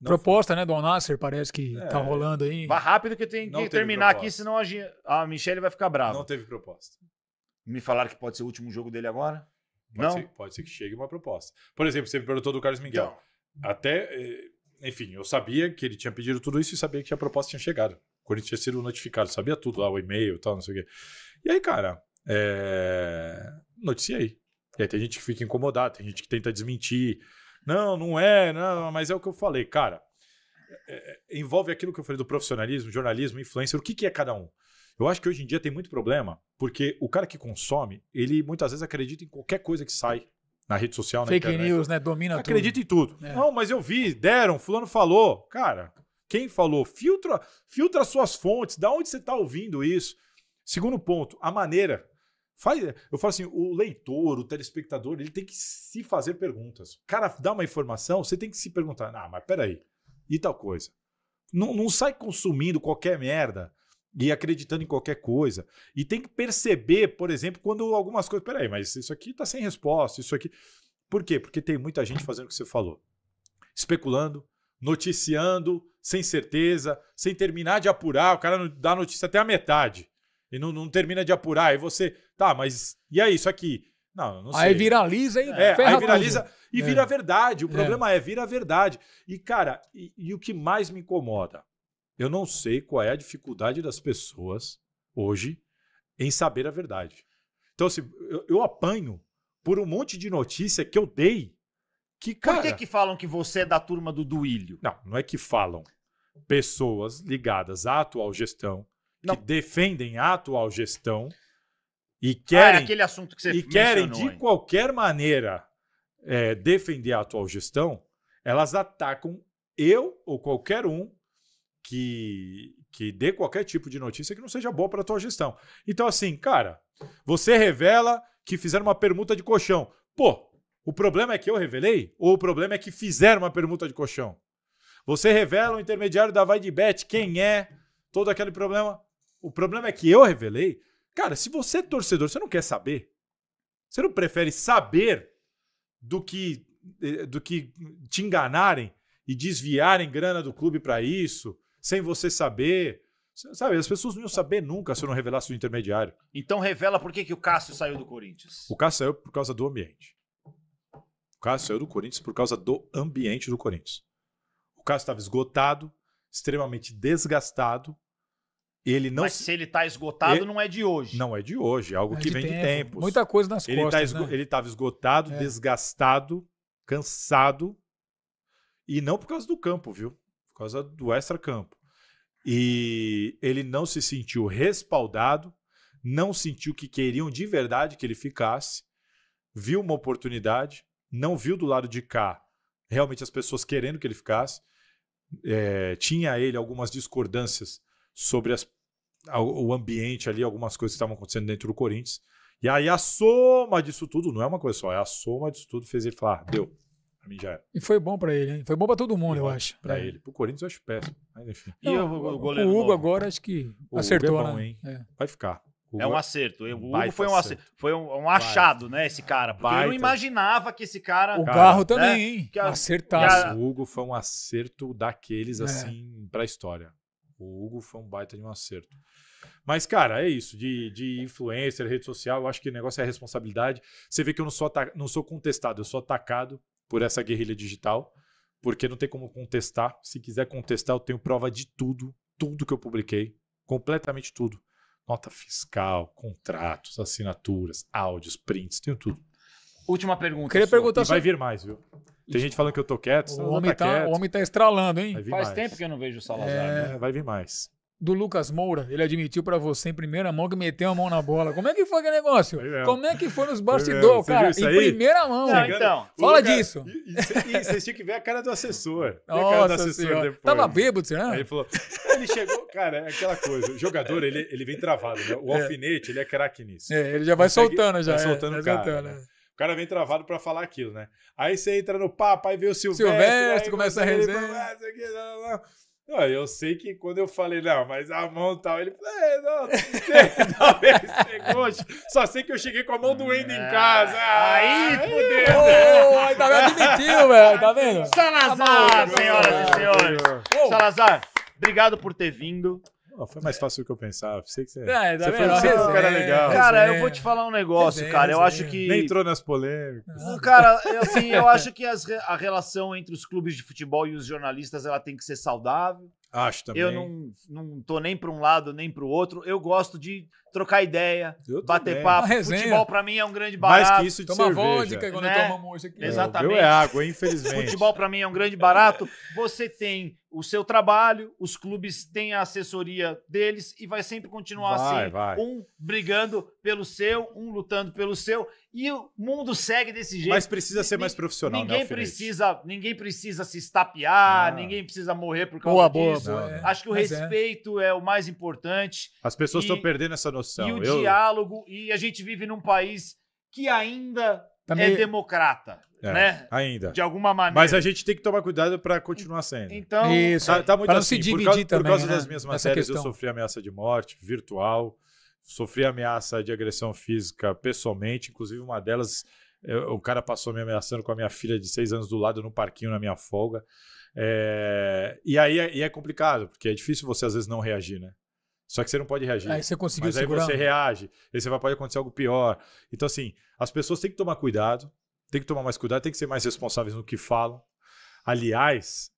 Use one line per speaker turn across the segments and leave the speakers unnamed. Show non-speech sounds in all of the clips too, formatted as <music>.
Não proposta, foi. né, do Alnasser, parece que é. tá rolando aí. Vai rápido que eu tenho que terminar proposta. aqui, senão a, G...
a Michelle vai ficar brava. Não teve proposta. Me falaram que pode ser o último jogo dele agora? Pode não? Ser, pode ser que chegue uma proposta. Por exemplo, você me perguntou do Carlos Miguel. Então. Até, eh, enfim, eu sabia que ele tinha pedido tudo isso e sabia que a proposta tinha chegado. O Corinthians tinha sido notificado, sabia tudo lá, o e-mail e tal, não sei o quê. E aí, cara, é... Eh, noticiei. E aí tem gente que fica incomodada, tem gente que tenta desmentir. Não, não é, não, mas é o que eu falei, cara. É, é, envolve aquilo que eu falei do profissionalismo, jornalismo, influencer, o que, que é cada um. Eu acho que hoje em dia tem muito problema, porque o cara que consome, ele muitas vezes acredita em qualquer coisa que sai na rede social, Fake na internet. news, né? Domina tudo. Acredita em tudo. É. Não, mas eu vi, deram, fulano falou. Cara, quem falou? Filtra, filtra suas fontes, da onde você está ouvindo isso. Segundo ponto, a maneira Faz, eu falo assim, o leitor, o telespectador, ele tem que se fazer perguntas. O cara dá uma informação, você tem que se perguntar, ah, mas peraí, e tal coisa. Não, não sai consumindo qualquer merda e acreditando em qualquer coisa. E tem que perceber, por exemplo, quando algumas coisas. Peraí, mas isso aqui tá sem resposta, isso aqui. Por quê? Porque tem muita gente fazendo o que você falou. Especulando, noticiando, sem certeza, sem terminar de apurar. O cara dá notícia até a metade. E não, não termina de apurar. E você Tá, mas e é isso aqui? Não, não sei. Aí viraliza e é, aí viraliza tudo. e vira é. verdade. O é. problema é. é vira verdade. E, cara, e, e o que mais me incomoda? Eu não sei qual é a dificuldade das pessoas hoje em saber a verdade. Então, assim, eu, eu apanho por um monte de notícia que eu dei. Que, cara... Por que, que falam que você é da turma do Duílio? Não, não é que falam. Pessoas ligadas à atual gestão, não. que defendem a atual gestão, e querem, ah, é aquele assunto que você e querem de hein? qualquer maneira é, defender a atual gestão, elas atacam eu ou qualquer um que, que dê qualquer tipo de notícia que não seja boa para a tua gestão. Então, assim, cara, você revela que fizeram uma permuta de colchão. Pô, o problema é que eu revelei? Ou o problema é que fizeram uma permuta de colchão? Você revela o intermediário da Vaidbet, quem é, todo aquele problema. O problema é que eu revelei? Cara, se você é torcedor, você não quer saber? Você não prefere saber do que, eh, do que te enganarem e desviarem grana do clube para isso, sem você saber? Sabe, as pessoas não iam saber nunca se eu não revelasse o intermediário. Então revela por que, que o Cássio saiu do Corinthians. O Cássio saiu por causa do ambiente. O Cássio saiu do Corinthians por causa do ambiente do Corinthians. O Cássio estava esgotado, extremamente desgastado, ele não Mas se ele está esgotado, ele... não é de hoje. Não é de hoje, é algo é que de vem tempo. de tempos. Muita coisa nas ele tá costas. Tá esgo... né? Ele estava esgotado, é. desgastado, cansado. E não por causa do campo, viu? Por causa do extra-campo. E ele não se sentiu respaldado, não sentiu que queriam de verdade que ele ficasse, viu uma oportunidade, não viu do lado de cá realmente as pessoas querendo que ele ficasse. É, tinha ele algumas discordâncias sobre as o ambiente ali, algumas coisas que estavam acontecendo dentro do Corinthians. E aí a soma disso tudo, não é uma coisa só, é a soma disso tudo fez ele falar, ah, deu. Pra mim já era. E foi bom pra ele, hein? Foi bom pra todo mundo, eu acho. Pra é. ele. Pro Corinthians eu acho péssimo. Mas enfim. Não, e o, o goleiro. O Hugo novo? agora acho que o acertou, Hugo é bom, né? hein? É. Vai ficar. É Hugo é um acerto. O Hugo foi um, acerto. Foi
um, um achado, baita. né? Esse cara. baita. eu não imaginava que esse cara. O carro Garro né, também, né? hein? Acertasse.
O Hugo foi um acerto daqueles, é. assim, pra história. O Hugo foi um baita de um acerto. Mas, cara, é isso. De, de influencer, rede social, eu acho que o negócio é responsabilidade. Você vê que eu não sou, não sou contestado, eu sou atacado por essa guerrilha digital, porque não tem como contestar. Se quiser contestar, eu tenho prova de tudo, tudo que eu publiquei, completamente tudo. Nota fiscal, contratos, assinaturas, áudios, prints, tenho tudo. Última pergunta. Queria sua. perguntar. E vai vir mais, viu? Tem gente falando que eu tô quieto. O, homem, tá, tá, quieto. o homem tá estralando, hein? Faz mais. tempo que eu não vejo o Salazar. É... Né? Vai vir mais. Do Lucas Moura, ele admitiu para você em primeira mão que meteu a mão na bola. Como é que foi que negócio? É. Como é que foi nos é, bastidores, cara? Em primeira mão. Não, então. Fala Lucas, disso. E vocês tinham que ver a cara do assessor. Nossa a cara do assessor senhora. depois. Tava bêbado, será? Aí ele falou. Ele chegou, cara, é aquela coisa. O jogador, ele, ele vem travado, né? O é. alfinete, ele é craque nisso. É, ele já vai Consegue, soltando já. Vai soltando é, o cara. Soltando, né? cara vem travado para falar aquilo, né? Aí você entra no papo, aí vê o Silvestre. Silvestre começa a resenhar. Ah, não, eu sei que quando eu falei, não, mas a mão tal, ele falou, é, não, talvez <laughs> Só sei que eu cheguei com a mão doendo em casa. Ah, aí, fudeu! Aí né? ainda tá vendo? admitiu, velho, tá vendo? Salazar, tá senhoras e né? senhores. Salazar, obrigado por ter vindo. Oh, foi mais fácil do que eu pensava. Sei que você, é, tá você foi, você um cara é legal. Cara, eu vou te falar um negócio, resenha, cara. Eu resenha. acho que. Nem entrou nas polêmicas. Não, cara, assim, eu acho
que as, a relação entre os clubes de futebol e os jornalistas ela tem que ser saudável.
Acho também. Eu não,
não tô nem para um lado nem para o outro. Eu gosto de trocar ideia, eu bater também. papo. Futebol para mim é um grande barato. Mais que isso de Toma cerveja. vodka quando né? aqui. É Exatamente. Eu, eu é água, infelizmente. Futebol para mim é um grande barato. Você tem o seu trabalho, os clubes têm a assessoria deles e vai sempre continuar vai, assim. Vai. Um brigando pelo seu, um lutando pelo seu e o mundo segue desse jeito. Mas precisa ser mais profissional, né, ninguém né, precisa, ninguém precisa se estapear, ah. ninguém precisa morrer por causa boa, disso. Boa, boa. Acho que o Mas é. respeito é. é. o mais importante.
As pessoas estão perdendo essa noção. E o Eu...
diálogo e a gente vive num país que ainda Também... é democrata. É, né? Ainda. De alguma maneira. Mas a
gente tem que tomar cuidado para continuar sendo. Então, Isso. Tá, tá muito pra assim. não se dividir por causa, também, por causa né? das minhas matérias, eu sofri ameaça de morte virtual, sofri ameaça de agressão física pessoalmente, inclusive uma delas, eu, é, o cara passou me ameaçando com a minha filha de seis anos do lado no parquinho na minha folga. É, e aí é, e é complicado, porque é difícil você às vezes não reagir, né? Só que você não pode reagir. Aí você conseguiu Mas aí segurar. você reage, aí você vai, pode acontecer algo pior. Então, assim, as pessoas têm que tomar cuidado tem que tomar mais cuidado, tem que ser mais responsáveis no que falam. Aliás,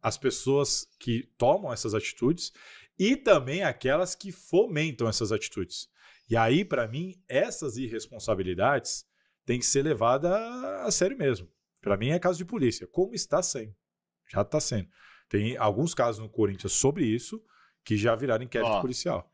as pessoas que tomam essas atitudes e também aquelas que fomentam essas atitudes. E aí, para mim, essas irresponsabilidades têm que ser levadas a sério mesmo. Para mim é caso de polícia, como está sendo. Já está sendo. Tem alguns casos no Corinthians sobre isso que já viraram inquérito Ó, policial.